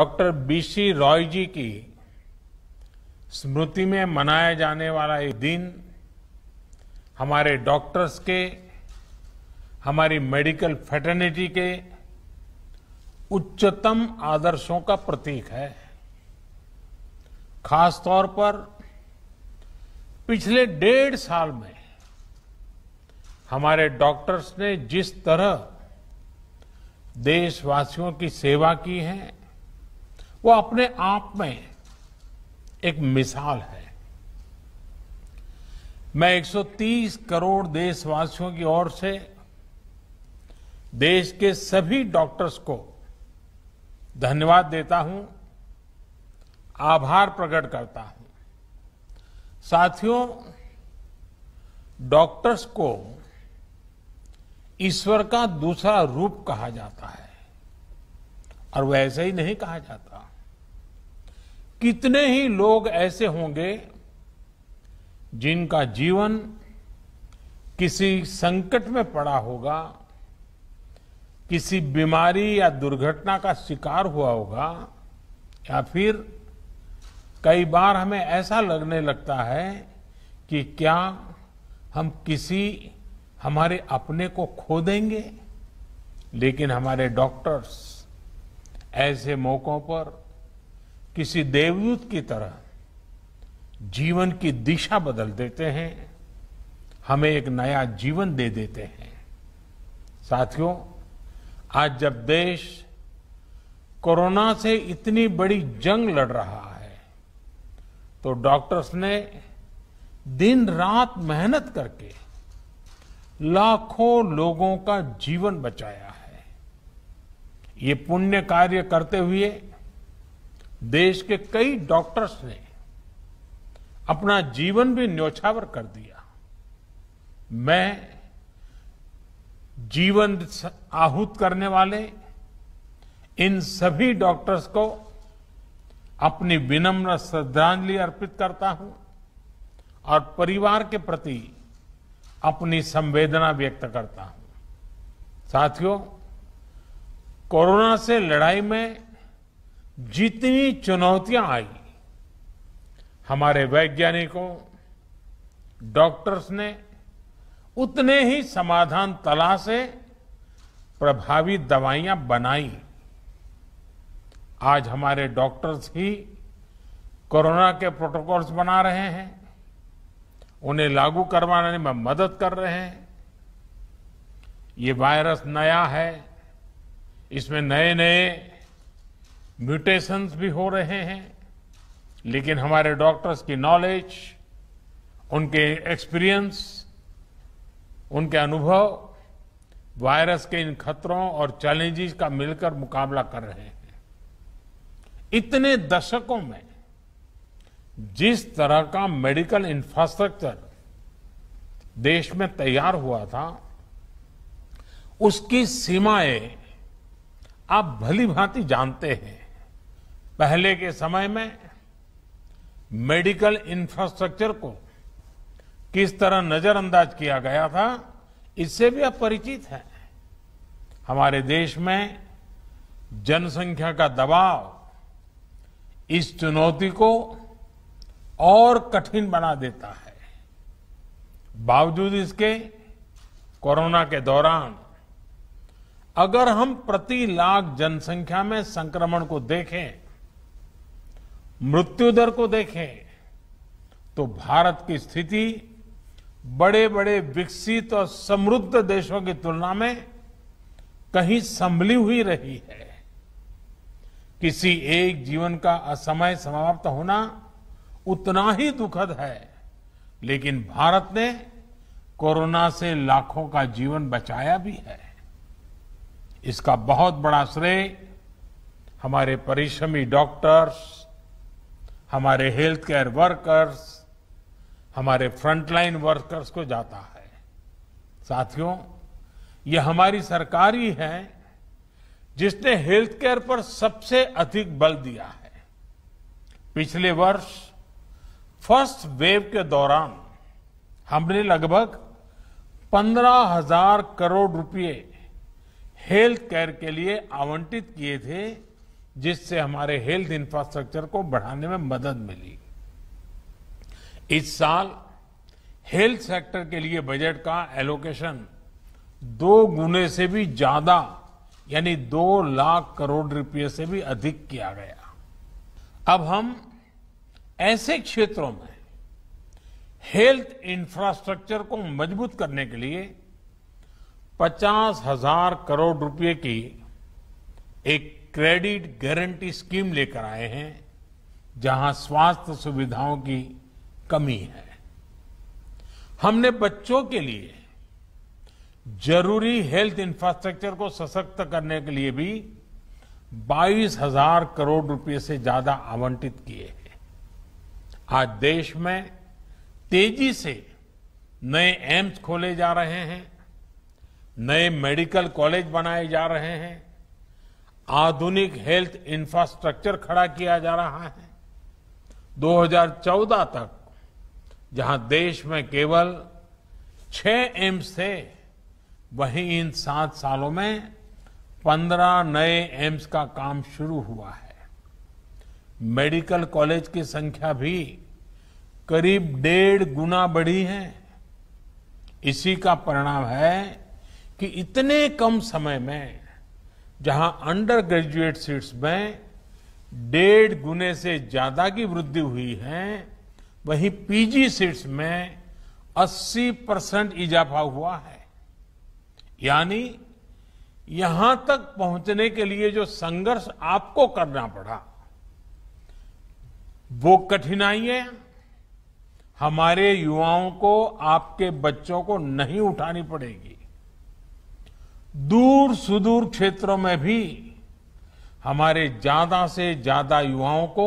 doctor BC Roy जी की स्मृति में मनाया जाने वाला ये दिन हमारे डॉक्टर्स के हमारी मेडिकल फेटर्निटी के उच्चतम आदर्शों का प्रतीक है खास तौर पर पिछले डेढ़ साल में हमारे डॉक्टर्स ने जिस तरह देशवासियों की सेवा की है वो अपने आप में एक मिसाल है मैं 130 करोड़ देशवासियों की ओर से देश के सभी डॉक्टर्स को धन्यवाद देता हूं आभार प्रकट करता हूं साथियों डॉक्टर्स को ईश्वर का दूसरा रूप कहा जाता है और वह ऐसे ही नहीं कहा जाता कितने ही लोग ऐसे होंगे जिनका जीवन किसी संकट में पड़ा होगा किसी बीमारी या दुर्घटना का शिकार हुआ होगा या फिर कई बार हमें ऐसा लगने लगता है कि क्या हम किसी हमारे अपने को खो देंगे लेकिन हमारे डॉक्टर्स ऐसे मौकों पर किसी देवदूत की तरह जीवन की दिशा बदल देते हैं हमें एक नया जीवन दे देते हैं साथियों आज जब देश कोरोना से इतनी बड़ी जंग लड़ रहा है तो डॉक्टर्स ने दिन रात मेहनत करके लाखों लोगों का जीवन बचाया है ये पुण्य कार्य करते हुए देश के कई डॉक्टर्स ने अपना जीवन भी न्योछावर कर दिया मैं जीवन आहूत करने वाले इन सभी डॉक्टर्स को अपनी विनम्र श्रद्धांजलि अर्पित करता हूं और परिवार के प्रति अपनी संवेदना व्यक्त करता हूं साथियों कोरोना से लड़ाई में जितनी चुनौतियां आई हमारे वैज्ञानिकों डॉक्टर्स ने उतने ही समाधान तला से प्रभावी दवाइयां बनाई आज हमारे डॉक्टर्स ही कोरोना के प्रोटोकॉल्स बना रहे हैं उन्हें लागू करवाने में मदद कर रहे हैं ये वायरस नया है इसमें नए नए म्यूटेशंस भी हो रहे हैं लेकिन हमारे डॉक्टर्स की नॉलेज उनके एक्सपीरियंस उनके अनुभव वायरस के इन खतरों और चैलेंजेस का मिलकर मुकाबला कर रहे हैं इतने दशकों में जिस तरह का मेडिकल इंफ्रास्ट्रक्चर देश में तैयार हुआ था उसकी सीमाएं आप भली भांति जानते हैं पहले के समय में मेडिकल इंफ्रास्ट्रक्चर को किस तरह नजरअंदाज किया गया था इससे भी आप परिचित हैं हमारे देश में जनसंख्या का दबाव इस चुनौती को और कठिन बना देता है बावजूद इसके कोरोना के दौरान अगर हम प्रति लाख जनसंख्या में संक्रमण को देखें मृत्यु दर को देखें तो भारत की स्थिति बड़े बड़े विकसित और समृद्ध देशों की तुलना में कहीं संभली हुई रही है किसी एक जीवन का असमय समाप्त होना उतना ही दुखद है लेकिन भारत ने कोरोना से लाखों का जीवन बचाया भी है इसका बहुत बड़ा श्रेय हमारे परिश्रमी डॉक्टर्स हमारे हेल्थ केयर वर्कर्स हमारे फ्रंटलाइन वर्कर्स को जाता है साथियों ये हमारी सरकार ही है जिसने हेल्थ केयर पर सबसे अधिक बल दिया है पिछले वर्ष फर्स्ट वेव के दौरान हमने लगभग पंद्रह हजार करोड़ रुपए हेल्थ केयर के लिए आवंटित किए थे जिससे हमारे हेल्थ इंफ्रास्ट्रक्चर को बढ़ाने में मदद मिली इस साल हेल्थ सेक्टर के लिए बजट का एलोकेशन दो गुने से भी ज्यादा यानी दो लाख करोड़ रुपए से भी अधिक किया गया अब हम ऐसे क्षेत्रों में हेल्थ इंफ्रास्ट्रक्चर को मजबूत करने के लिए पचास हजार करोड़ रुपए की एक क्रेडिट गारंटी स्कीम लेकर आए हैं जहां स्वास्थ्य सुविधाओं की कमी है हमने बच्चों के लिए जरूरी हेल्थ इंफ्रास्ट्रक्चर को सशक्त करने के लिए भी बाईस हजार करोड़ रुपए से ज्यादा आवंटित किए हैं आज देश में तेजी से नए एम्स खोले जा रहे हैं नए मेडिकल कॉलेज बनाए जा रहे हैं आधुनिक हेल्थ इंफ्रास्ट्रक्चर खड़ा किया जा रहा है 2014 तक जहां देश में केवल छह एम्स थे वहीं इन सात सालों में पंद्रह नए एम्स का काम शुरू हुआ है मेडिकल कॉलेज की संख्या भी करीब डेढ़ गुना बढ़ी है इसी का परिणाम है कि इतने कम समय में जहां अंडर ग्रेजुएट सीट्स में डेढ़ गुने से ज्यादा की वृद्धि हुई है वहीं पीजी सीट्स में 80 परसेंट इजाफा हुआ है यानी यहां तक पहुंचने के लिए जो संघर्ष आपको करना पड़ा वो कठिनाइयां हमारे युवाओं को आपके बच्चों को नहीं उठानी पड़ेगी दूर सुदूर क्षेत्रों में भी हमारे ज्यादा से ज्यादा युवाओं को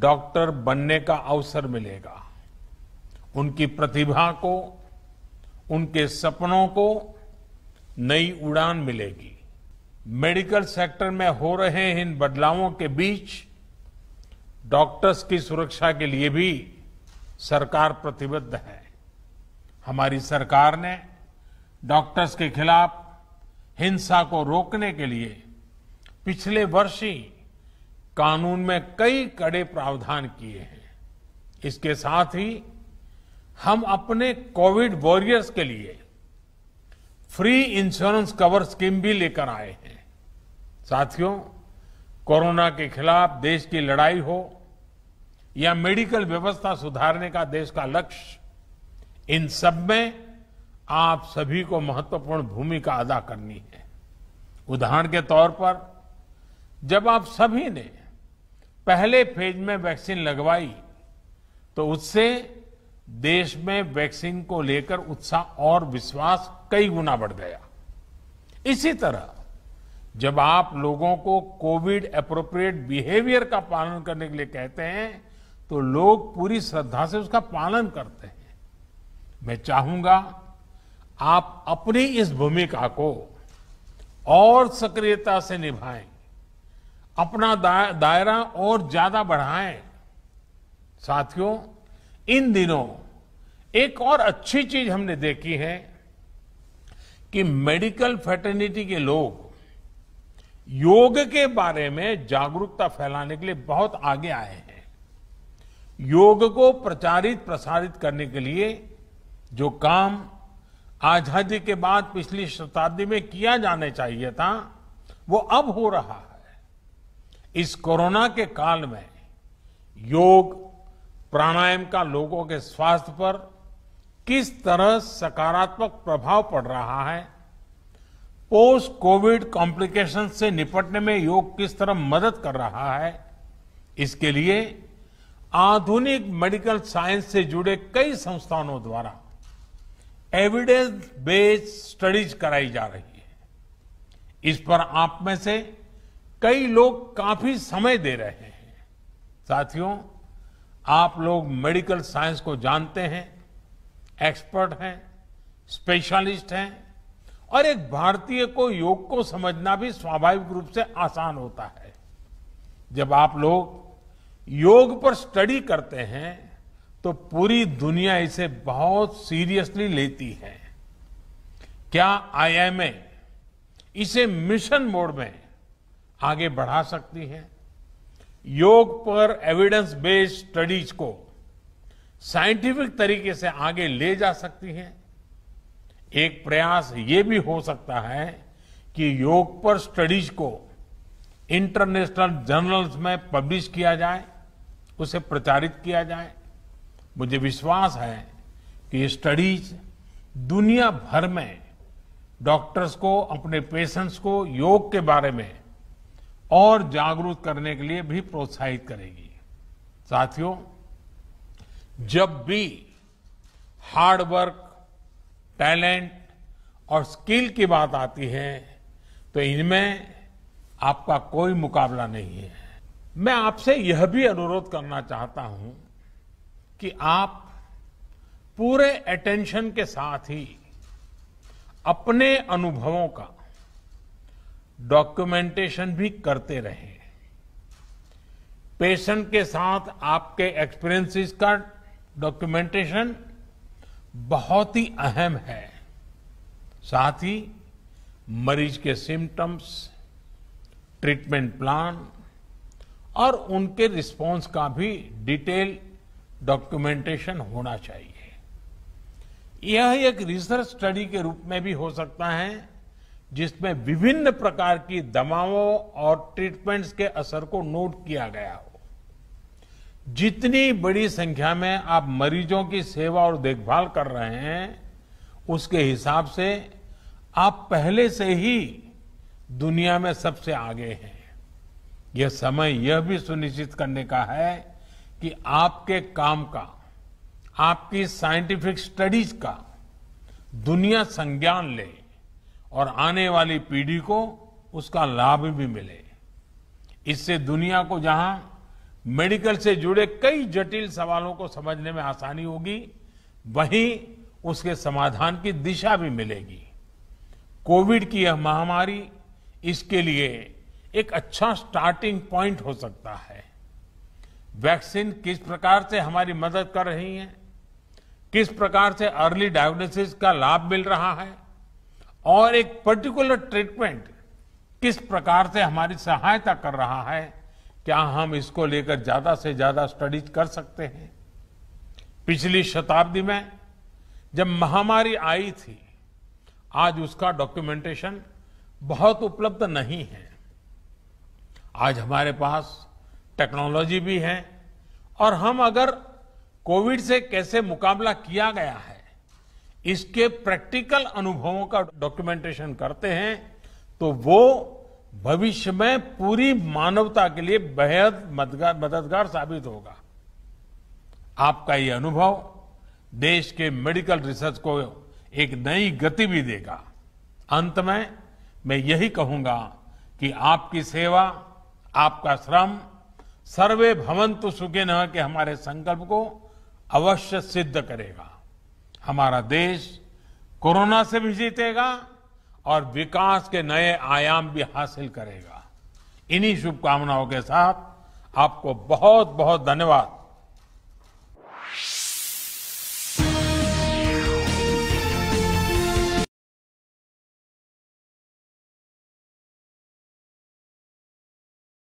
डॉक्टर बनने का अवसर मिलेगा उनकी प्रतिभा को उनके सपनों को नई उड़ान मिलेगी मेडिकल सेक्टर में हो रहे इन बदलावों के बीच डॉक्टर्स की सुरक्षा के लिए भी सरकार प्रतिबद्ध है हमारी सरकार ने डॉक्टर्स के खिलाफ हिंसा को रोकने के लिए पिछले वर्ष ही कानून में कई कड़े प्रावधान किए हैं इसके साथ ही हम अपने कोविड वॉरियर्स के लिए फ्री इंश्योरेंस कवर स्कीम भी लेकर आए हैं साथियों कोरोना के खिलाफ देश की लड़ाई हो या मेडिकल व्यवस्था सुधारने का देश का लक्ष्य इन सब में आप सभी को महत्वपूर्ण भूमिका अदा करनी है उदाहरण के तौर पर जब आप सभी ने पहले फेज में वैक्सीन लगवाई तो उससे देश में वैक्सीन को लेकर उत्साह और विश्वास कई गुना बढ़ गया इसी तरह जब आप लोगों को कोविड अप्रोप्रिएट बिहेवियर का पालन करने के लिए कहते हैं तो लोग पूरी श्रद्धा से उसका पालन करते हैं मैं चाहूंगा आप अपनी इस भूमिका को और सक्रियता से निभाएं अपना दा, दायरा और ज्यादा बढ़ाएं साथियों इन दिनों एक और अच्छी चीज हमने देखी है कि मेडिकल फैटर्निटी के लोग योग के बारे में जागरूकता फैलाने के लिए बहुत आगे आए हैं योग को प्रचारित प्रसारित करने के लिए जो काम आजादी के बाद पिछली शताब्दी में किया जाने चाहिए था वो अब हो रहा है इस कोरोना के काल में योग प्राणायाम का लोगों के स्वास्थ्य पर किस तरह सकारात्मक प्रभाव पड़ रहा है पोस्ट कोविड कॉम्प्लिकेशन से निपटने में योग किस तरह मदद कर रहा है इसके लिए आधुनिक मेडिकल साइंस से जुड़े कई संस्थानों द्वारा एविडेंस बेस्ड स्टडीज कराई जा रही है इस पर आप में से कई लोग काफी समय दे रहे हैं साथियों आप लोग मेडिकल साइंस को जानते हैं एक्सपर्ट हैं स्पेशलिस्ट हैं और एक भारतीय को योग को समझना भी स्वाभाविक रूप से आसान होता है जब आप लोग योग पर स्टडी करते हैं तो पूरी दुनिया इसे बहुत सीरियसली लेती है क्या आईएमए इसे मिशन मोड में आगे बढ़ा सकती है योग पर एविडेंस बेस्ड स्टडीज को साइंटिफिक तरीके से आगे ले जा सकती है एक प्रयास ये भी हो सकता है कि योग पर स्टडीज को इंटरनेशनल जर्नल्स में पब्लिश किया जाए उसे प्रचारित किया जाए मुझे विश्वास है कि ये स्टडीज दुनिया भर में डॉक्टर्स को अपने पेशेंट्स को योग के बारे में और जागरूक करने के लिए भी प्रोत्साहित करेगी साथियों जब भी हार्डवर्क टैलेंट और स्किल की बात आती है तो इनमें आपका कोई मुकाबला नहीं है मैं आपसे यह भी अनुरोध करना चाहता हूं कि आप पूरे अटेंशन के साथ ही अपने अनुभवों का डॉक्यूमेंटेशन भी करते रहे पेशेंट के साथ आपके एक्सपीरियंसेस का डॉक्यूमेंटेशन बहुत ही अहम है साथ ही मरीज के सिम्टम्स ट्रीटमेंट प्लान और उनके रिस्पांस का भी डिटेल डॉक्यूमेंटेशन होना चाहिए यह एक रिसर्च स्टडी के रूप में भी हो सकता है जिसमें विभिन्न प्रकार की दवाओं और ट्रीटमेंट्स के असर को नोट किया गया हो जितनी बड़ी संख्या में आप मरीजों की सेवा और देखभाल कर रहे हैं उसके हिसाब से आप पहले से ही दुनिया में सबसे आगे हैं यह समय यह भी सुनिश्चित करने का है कि आपके काम का आपकी साइंटिफिक स्टडीज का दुनिया संज्ञान ले और आने वाली पीढ़ी को उसका लाभ भी मिले इससे दुनिया को जहां मेडिकल से जुड़े कई जटिल सवालों को समझने में आसानी होगी वहीं उसके समाधान की दिशा भी मिलेगी कोविड की यह महामारी इसके लिए एक अच्छा स्टार्टिंग पॉइंट हो सकता है वैक्सीन किस प्रकार से हमारी मदद कर रही है किस प्रकार से अर्ली डायग्नोसिस का लाभ मिल रहा है और एक पर्टिकुलर ट्रीटमेंट किस प्रकार से हमारी सहायता कर रहा है क्या हम इसको लेकर ज्यादा से ज्यादा स्टडीज कर सकते हैं पिछली शताब्दी में जब महामारी आई थी आज उसका डॉक्यूमेंटेशन बहुत उपलब्ध नहीं है आज हमारे पास टेक्नोलॉजी भी है और हम अगर कोविड से कैसे मुकाबला किया गया है इसके प्रैक्टिकल अनुभवों का डॉक्यूमेंटेशन करते हैं तो वो भविष्य में पूरी मानवता के लिए बेहद मददगार साबित होगा आपका ये अनुभव देश के मेडिकल रिसर्च को एक नई गति भी देगा अंत में मैं यही कहूंगा कि आपकी सेवा आपका श्रम सर्वे भवंतु न के हमारे संकल्प को अवश्य सिद्ध करेगा हमारा देश कोरोना से भी जीतेगा और विकास के नए आयाम भी हासिल करेगा इन्हीं शुभकामनाओं के साथ आपको बहुत बहुत धन्यवाद